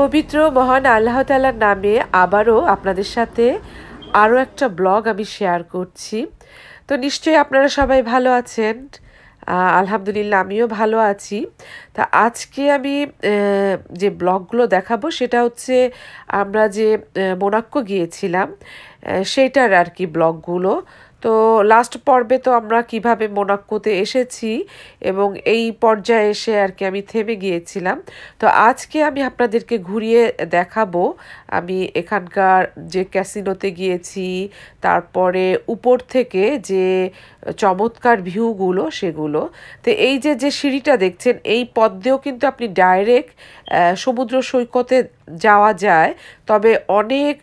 পবিত্র মহান আল্লাহ তালার নামে আবারও আপনাদের সাথে আরও একটা ব্লগ আমি শেয়ার করছি তো নিশ্চয়ই আপনারা সবাই ভালো আছেন আলহামদুলিল্লাহ আমিও ভালো আছি তা আজকে আমি যে ব্লগগুলো দেখাবো সেটা হচ্ছে আমরা যে মোনাক্কো গিয়েছিলাম সেইটার আর কি ব্লগগুলো তো লাস্ট পর্বে তো আমরা কিভাবে মোনাক্কোতে এসেছি এবং এই পর্যায়ে এসে আর কি আমি থেমে গিয়েছিলাম তো আজকে আমি আপনাদেরকে ঘুরিয়ে দেখাবো আমি এখানকার যে ক্যাসিনোতে গিয়েছি তারপরে উপর থেকে যে চমৎকার ভিউগুলো সেগুলো তো এই যে যে সিঁড়িটা দেখছেন এই পদ্মেও কিন্তু আপনি ডাইরেক্ট সমুদ্র সৈকতে যাওয়া যায় তবে অনেক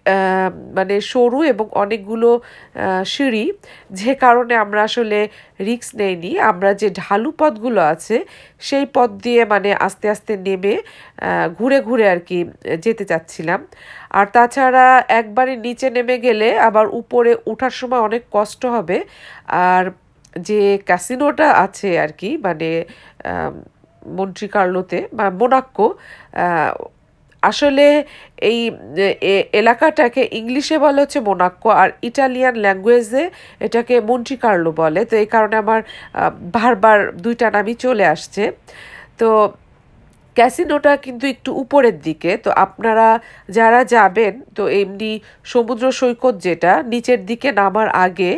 মানে সরু এবং অনেকগুলো সিঁড়ি যে কারণে আমরা আসলে রিক্স নেইনি আমরা যে ঢালু পথগুলো আছে সেই পথ দিয়ে মানে আস্তে আস্তে নেমে ঘুরে ঘুরে আর কি যেতে চাচ্ছিলাম আর তাছাড়া একবারে নিচে নেমে গেলে আবার উপরে ওঠার সময় অনেক কষ্ট হবে আর যে ক্যাসিনোটা আছে আর কি মানে মন্ট্রিকার্লোতে বা মোনাক্কো আসলে এই এলাকাটাকে ইংলিশে বলে হচ্ছে মোনাক্কো আর ইটালিয়ান ল্যাঙ্গুয়েজে এটাকে মন্টি কার্লো বলে তো এই কারণে আমার বারবার দুইটা নামই চলে আসছে তো ক্যাসিনোটা কিন্তু একটু উপরের দিকে তো আপনারা যারা যাবেন তো এমনি সমুদ্র সৈকত যেটা নিচের দিকে নামার আগে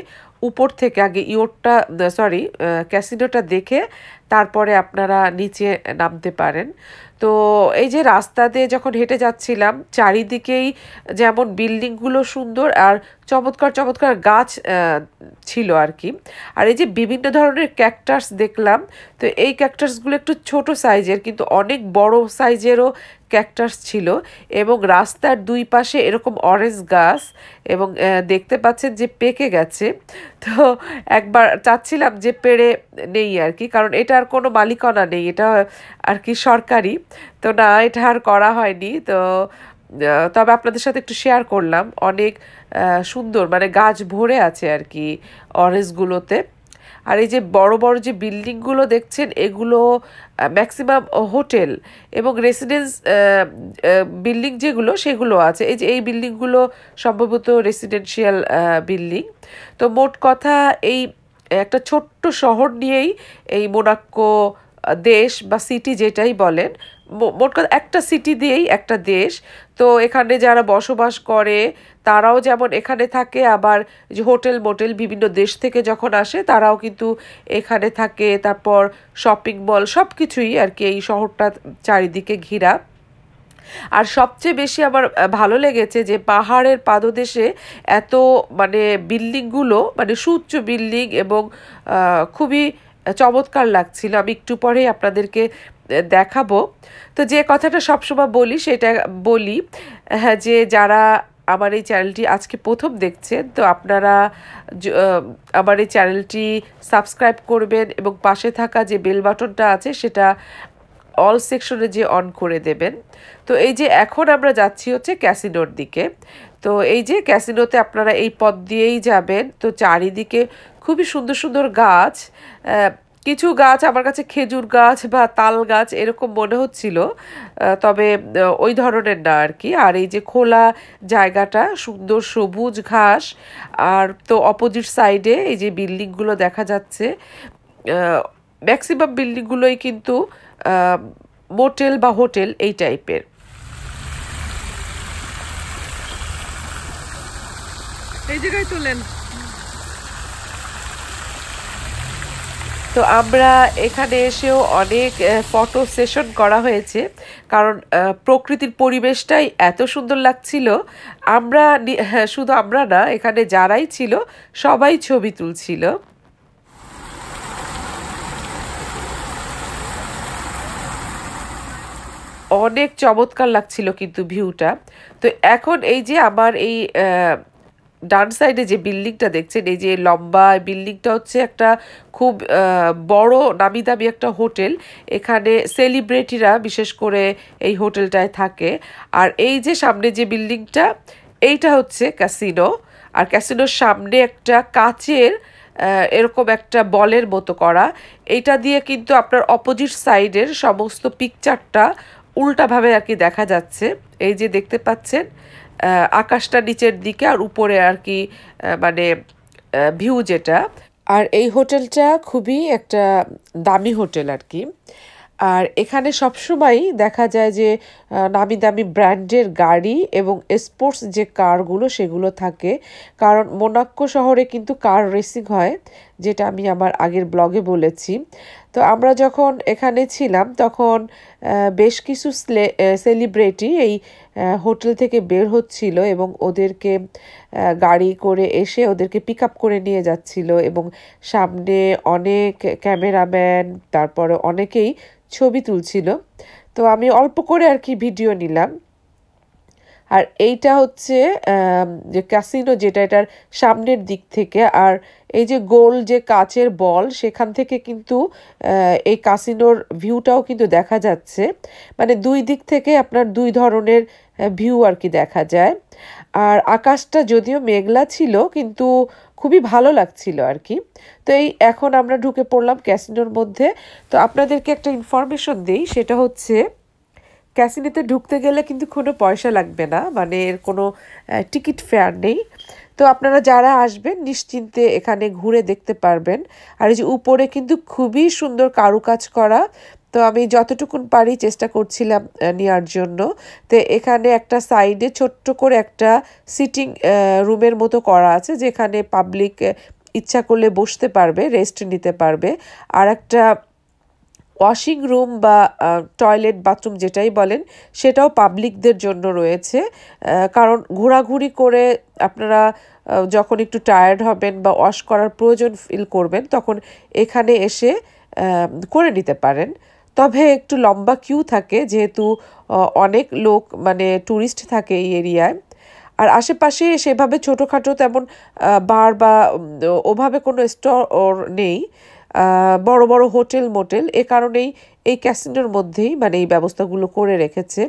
উপর থেকে আগে ইয়োরটা সরি ক্যাসিনোটা দেখে তারপরে আপনারা নিচে নামতে পারেন তো এই যে রাস্তা দিয়ে যখন হেঁটে যাচ্ছিলাম চারিদিকেই যেমন বিল্ডিংগুলো সুন্দর আর চমৎকার চমৎকার গাছ ছিল আর কি আর এই যে বিভিন্ন ধরনের ক্যাকটাস দেখলাম তো এই ক্যাকটাসগুলো একটু ছোট সাইজের কিন্তু অনেক বড় সাইজেরও ক্যাকটাস ছিল এবং রাস্তার দুই পাশে এরকম অরেঞ্জ গাছ এবং দেখতে পাচ্ছেন যে পেকে গেছে তো একবার চাচ্ছিলাম যে পেরে নেই আর কি কারণ এটার কোনো মালিকানা নেই এটা আর কি সরকারি তো না এটা আর করা হয়নি তো তবে আপনাদের সাথে একটু শেয়ার করলাম অনেক সুন্দর মানে গাছ ভরে আছে আর কি অরেঞ্জগুলোতে আর এই যে বড় বড় যে বিল্ডিংগুলো দেখছেন এগুলো ম্যাক্সিমাম হোটেল এবং রেসিডেন্স বিল্ডিং যেগুলো সেগুলো আছে এই যে এই বিল্ডিংগুলো সম্ভবত রেসিডেন্সিয়াল বিল্ডিং তো মোট কথা এই একটা ছোট্ট শহর নিয়েই এই মোনাক্কো দেশ বা সিটি যেটাই বলেন মোট কথা একটা সিটি দিয়েই একটা দেশ তো এখানে যারা বসবাস করে তারাও যেমন এখানে থাকে আবার যে হোটেল মোটেল বিভিন্ন দেশ থেকে যখন আসে তারাও কিন্তু এখানে থাকে তারপর শপিং মল সব কিছুই আর কি এই শহরটা চারিদিকে ঘিরা আর সবচেয়ে বেশি আমার ভালো লেগেছে যে পাহাড়ের পাদদেশে এত মানে বিল্ডিংগুলো মানে সুচ্চ বিল্ডিং এবং খুবই চমৎকার লাগছিল আমি একটু পরেই আপনাদেরকে দেখাবো তো যে কথাটা সবসময় বলি সেটা বলি হ্যাঁ যে যারা আমার এই চ্যানেলটি আজকে প্রথম দেখছেন তো আপনারা আমার এই চ্যানেলটি সাবস্ক্রাইব করবেন এবং পাশে থাকা যে বেল বাটনটা আছে সেটা অল সেকশনে যে অন করে দেবেন তো এই যে এখন আমরা যাচ্ছি হচ্ছে ক্যাসিনোর দিকে তো এই যে ক্যাসিনোতে আপনারা এই পথ দিয়েই যাবেন তো চারিদিকে খুবই সুন্দর সুন্দর গাছ কিছু গাছ আমার কাছে খেজুর গাছ বা তাল গাছ এরকম মনে হচ্ছিল তবে ওই ধরনের না আর কি আর এই যে খোলা জায়গাটা সুন্দর সবুজ ঘাস আর তো অপোজিট সাইডে এই যে বিল্ডিংগুলো দেখা যাচ্ছে ম্যাক্সিমাম বিল্ডিংগুলোই কিন্তু মোটেল বা হোটেল এই টাইপের এই জায়গায় তোলেন তো আমরা এখানে এসেও অনেক ফটো সেশন করা হয়েছে কারণ প্রকৃতির পরিবেশটাই এত সুন্দর লাগছিল আমরা হ্যাঁ, শুধু আমরা না এখানে যারাই ছিল সবাই ছবি তুলছিল অনেক চমৎকার লাগছিল কিন্তু ভিউটা তো এখন এই যে আমার এই ডান সাইডে যে বিল্ডিংটা দেখছেন এই যে লম্বা বিল্ডিংটা হচ্ছে একটা খুব বড় নামি দামি একটা হোটেল এখানে সেলিব্রিটিরা বিশেষ করে এই হোটেলটায় থাকে আর এই যে সামনে যে বিল্ডিংটা এইটা হচ্ছে ক্যাসিনো আর ক্যাসিনোর সামনে একটা কাচের এরকম একটা বলের মতো করা এইটা দিয়ে কিন্তু আপনার অপোজিট সাইডের সমস্ত পিকচারটা উল্টাভাবে আর কি দেখা যাচ্ছে এই যে দেখতে পাচ্ছেন আকাশটা নিচের দিকে আর উপরে আর কি মানে ভিউ যেটা আর এই হোটেলটা খুবই একটা দামি হোটেল আর কি আর এখানে সবসময়ই দেখা যায় যে নামি দামি ব্র্যান্ডের গাড়ি এবং স্পোর্টস যে কারগুলো সেগুলো থাকে কারণ মোনাক্কো শহরে কিন্তু কার রেসিং হয় যেটা আমি আমার আগের ব্লগে বলেছি তো আমরা যখন এখানে ছিলাম তখন বেশ কিছু সেলিব্রিটি এই হোটেল থেকে বের হচ্ছিল এবং ওদেরকে গাড়ি করে এসে ওদেরকে পিক আপ করে নিয়ে যাচ্ছিল এবং সামনে অনেক ক্যামেরাম্যান তারপরে অনেকেই ছবি তুলছিল তো আমি অল্প করে আর কি ভিডিও নিলাম আর এইটা হচ্ছে যে ক্যাসিনো যেটা এটার সামনের দিক থেকে আর এই যে গোল যে কাচের বল সেখান থেকে কিন্তু এই কাসিনোর ভিউটাও কিন্তু দেখা যাচ্ছে মানে দুই দিক থেকে আপনার দুই ধরনের ভিউ আর কি দেখা যায় আর আকাশটা যদিও মেঘলা ছিল কিন্তু খুবই ভালো লাগছিল আর কি তো এই এখন আমরা ঢুকে পড়লাম ক্যাসিনোর মধ্যে তো আপনাদেরকে একটা ইনফরমেশন দিই সেটা হচ্ছে ক্যাসিনোতে ঢুকতে গেলে কিন্তু কোনো পয়সা লাগবে না মানে এর কোনো টিকিট ফেয়ার নেই তো আপনারা যারা আসবেন নিশ্চিন্তে এখানে ঘুরে দেখতে পারবেন আর এই যে উপরে কিন্তু খুবই সুন্দর কারুকাজ করা তো আমি যতটুকুন পারি চেষ্টা করছিলাম নেওয়ার জন্য তো এখানে একটা সাইডে ছোট্ট করে একটা সিটিং রুমের মতো করা আছে যেখানে পাবলিক ইচ্ছা করলে বসতে পারবে রেস্ট নিতে পারবে আর একটা ওয়াশিং রুম বা টয়লেট বাথরুম যেটাই বলেন সেটাও পাবলিকদের জন্য রয়েছে কারণ ঘোরাঘুরি করে আপনারা যখন একটু টায়ার্ড হবেন বা ওয়াশ করার প্রয়োজন ফিল করবেন তখন এখানে এসে করে নিতে পারেন তবে একটু লম্বা কিউ থাকে যেহেতু অনেক লোক মানে ট্যুরিস্ট থাকে এই এরিয়ায় আর আশেপাশে সেভাবে ছোটোখাটো তেমন বার বা ওভাবে কোনো স্টোর নেই বড় বড় হোটেল মোটেল এ কারণেই এই ক্যাসিনোর মধ্যেই মানে এই ব্যবস্থাগুলো করে রেখেছে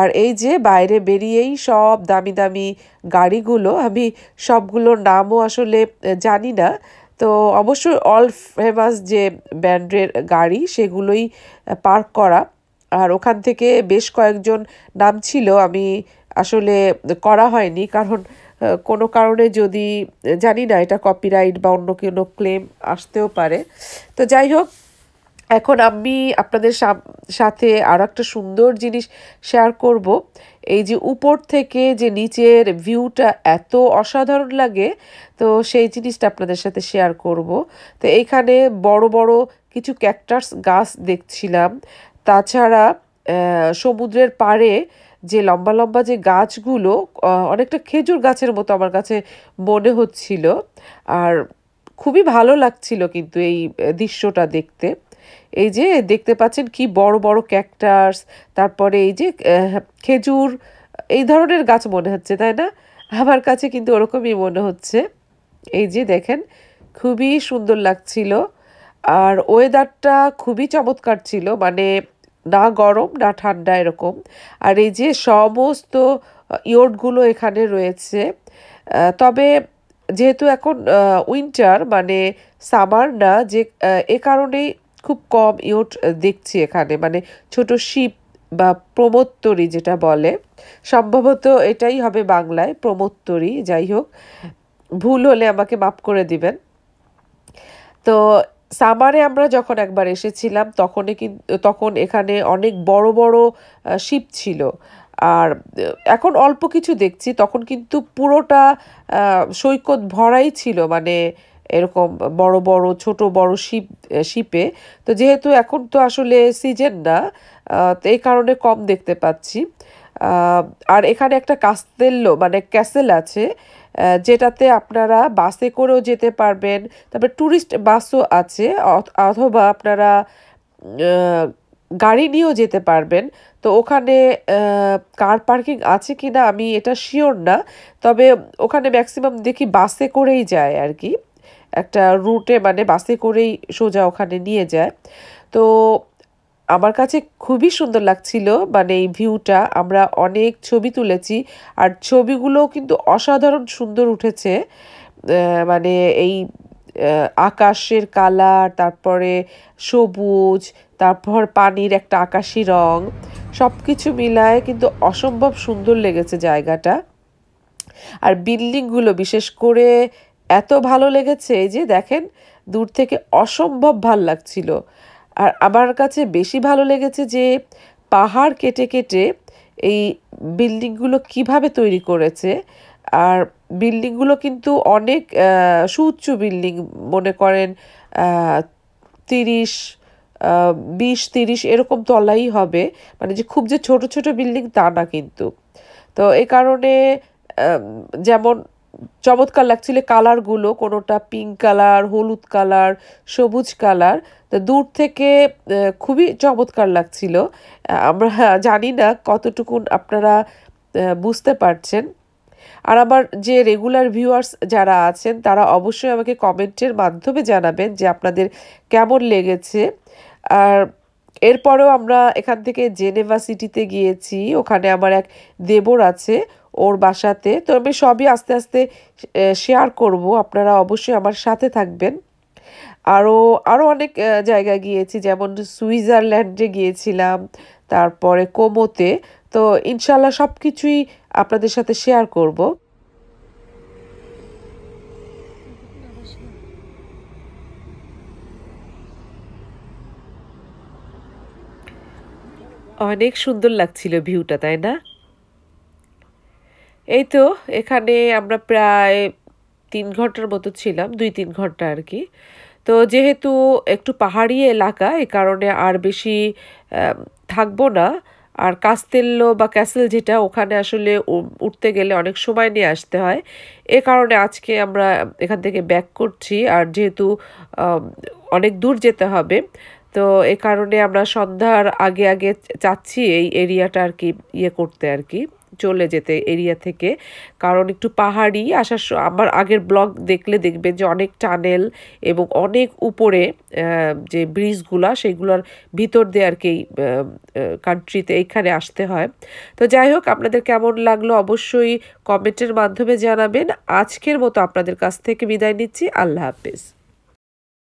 আর এই যে বাইরে বেরিয়েই সব দামি দামি গাড়িগুলো আমি সবগুলোর নামও আসলে জানি না তো অবশ্য অল ফেমাস যে ব্র্যান্ডের গাড়ি সেগুলোই পার্ক করা আর ওখান থেকে বেশ কয়েকজন নাম ছিল আমি আসলে করা হয়নি কারণ কোনো কারণে যদি জানি না এটা কপিরাইট বা অন্য কোনো ক্লেম আসতেও পারে তো যাই হোক এখন আমি আপনাদের সাথে আর একটা সুন্দর জিনিস শেয়ার করব এই যে উপর থেকে যে নিচের ভিউটা এত অসাধারণ লাগে তো সেই জিনিসটা আপনাদের সাথে শেয়ার করব তো এইখানে বড় বড় কিছু ক্যাক্টাস গাছ দেখছিলাম তাছাড়া সমুদ্রের পাড়ে যে লম্বা লম্বা যে গাছগুলো অনেকটা খেজুর গাছের মতো আমার কাছে মনে হচ্ছিল আর খুবই ভালো লাগছিল কিন্তু এই দৃশ্যটা দেখতে এই যে দেখতে পাচ্ছেন কি বড় বড় ক্যাক্টাস তারপরে এই যে খেজুর এই ধরনের গাছ মনে হচ্ছে তাই না আমার কাছে কিন্তু ওরকমই মনে হচ্ছে এই যে দেখেন খুবই সুন্দর লাগছিল আর ওয়েদারটা খুবই চমৎকার ছিল মানে না গরম না ঠান্ডা এরকম আর এই যে সমস্ত ইয়োটগুলো এখানে রয়েছে তবে যেহেতু এখন উইন্টার মানে সামার না যে এ কারণেই খুব কম ইয়োট দেখছি এখানে মানে ছোট শিপ বা প্রমোত্তরি যেটা বলে সম্ভবত এটাই হবে বাংলায় প্রমোত্তরি যাই হোক ভুল হলে আমাকে মাপ করে দিবেন তো সামারে আমরা যখন একবার এসেছিলাম তখনই কিন্তু তখন এখানে অনেক বড় বড় শিপ ছিল আর এখন অল্প কিছু দেখছি তখন কিন্তু পুরোটা সৈকত ভরাই ছিল মানে এরকম বড় বড় ছোট বড় শিপ শিপে তো যেহেতু এখন তো আসলে সিজন না তো এই কারণে কম দেখতে পাচ্ছি আর এখানে একটা কাস্তেল্লো মানে ক্যাসেল আছে যেটাতে আপনারা বাসে করেও যেতে পারবেন তারপরে ট্যুরিস্ট বাসও আছে অথবা আপনারা গাড়ি নিয়েও যেতে পারবেন তো ওখানে কার পার্কিং আছে কি না আমি এটা শিওর না তবে ওখানে ম্যাক্সিমাম দেখি বাসে করেই যায় আর কি একটা রুটে মানে বাসে করেই সোজা ওখানে নিয়ে যায় তো আমার কাছে খুবই সুন্দর লাগছিল মানে এই ভিউটা আমরা অনেক ছবি তুলেছি আর ছবিগুলো কিন্তু অসাধারণ সুন্দর উঠেছে মানে এই আকাশের কালার তারপরে সবুজ তারপর পানির একটা আকাশি রং সব কিছু মিলায় কিন্তু অসম্ভব সুন্দর লেগেছে জায়গাটা আর বিল্ডিংগুলো বিশেষ করে এত ভালো লেগেছে যে দেখেন দূর থেকে অসম্ভব ভাল লাগছিল আর আমার কাছে বেশি ভালো লেগেছে যে পাহাড় কেটে কেটে এই বিল্ডিংগুলো কিভাবে তৈরি করেছে আর বিল্ডিংগুলো কিন্তু অনেক সুউচ্চ বিল্ডিং মনে করেন তিরিশ বিশ তিরিশ এরকম তলাই হবে মানে যে খুব যে ছোট ছোট বিল্ডিং তা না কিন্তু তো এ কারণে যেমন চমৎকার লাগছিল কালারগুলো কোনোটা পিঙ্ক কালার হলুদ কালার সবুজ কালার তো দূর থেকে খুবই চমৎকার লাগছিল আমরা জানি না কতটুকুন আপনারা বুঝতে পারছেন আর আমার যে রেগুলার ভিউয়ার্স যারা আছেন তারা অবশ্যই আমাকে কমেন্টের মাধ্যমে জানাবেন যে আপনাদের কেমন লেগেছে আর এরপরেও আমরা এখান থেকে জেনেভা সিটিতে গিয়েছি ওখানে আমার এক দেবর আছে ওর বাসাতে তো আমি সবই আস্তে আস্তে শেয়ার করব আপনারা অবশ্যই আমার সাথে থাকবেন আরও আরও অনেক জায়গায় গিয়েছি যেমন সুইজারল্যান্ডে গিয়েছিলাম তারপরে কোমোতে তো ইনশাল্লাহ সব কিছুই আপনাদের সাথে শেয়ার করব অনেক সুন্দর লাগছিল ভিউটা তাই না এই তো এখানে আমরা প্রায় তিন ঘন্টার মতো ছিলাম দুই তিন ঘন্টা আর কি তো যেহেতু একটু পাহাড়ি এলাকা এ কারণে আর বেশি থাকবো না আর কাস্তেল্লো বা ক্যাসেল যেটা ওখানে আসলে উঠতে গেলে অনেক সময় নিয়ে আসতে হয় এ কারণে আজকে আমরা এখান থেকে ব্যাক করছি আর যেহেতু অনেক দূর যেতে হবে তো এ কারণে আমরা সন্ধ্যার আগে আগে চাচ্ছি এই এরিয়াটা আর কি ইয়ে করতে আর কি চলে যেতে এরিয়া থেকে কারণ একটু পাহাড়ি আসার আমার আগের ব্লগ দেখলে দেখবেন যে অনেক টানেল এবং অনেক উপরে যে ব্রিজগুলা সেইগুলোর ভিতর দিয়ে আর কি কান্ট্রিতে এইখানে আসতে হয় তো যাই হোক আপনাদের কেমন লাগলো অবশ্যই কমেন্টের মাধ্যমে জানাবেন আজকের মতো আপনাদের কাছ থেকে বিদায় নিচ্ছি আল্লাহ হাফিজ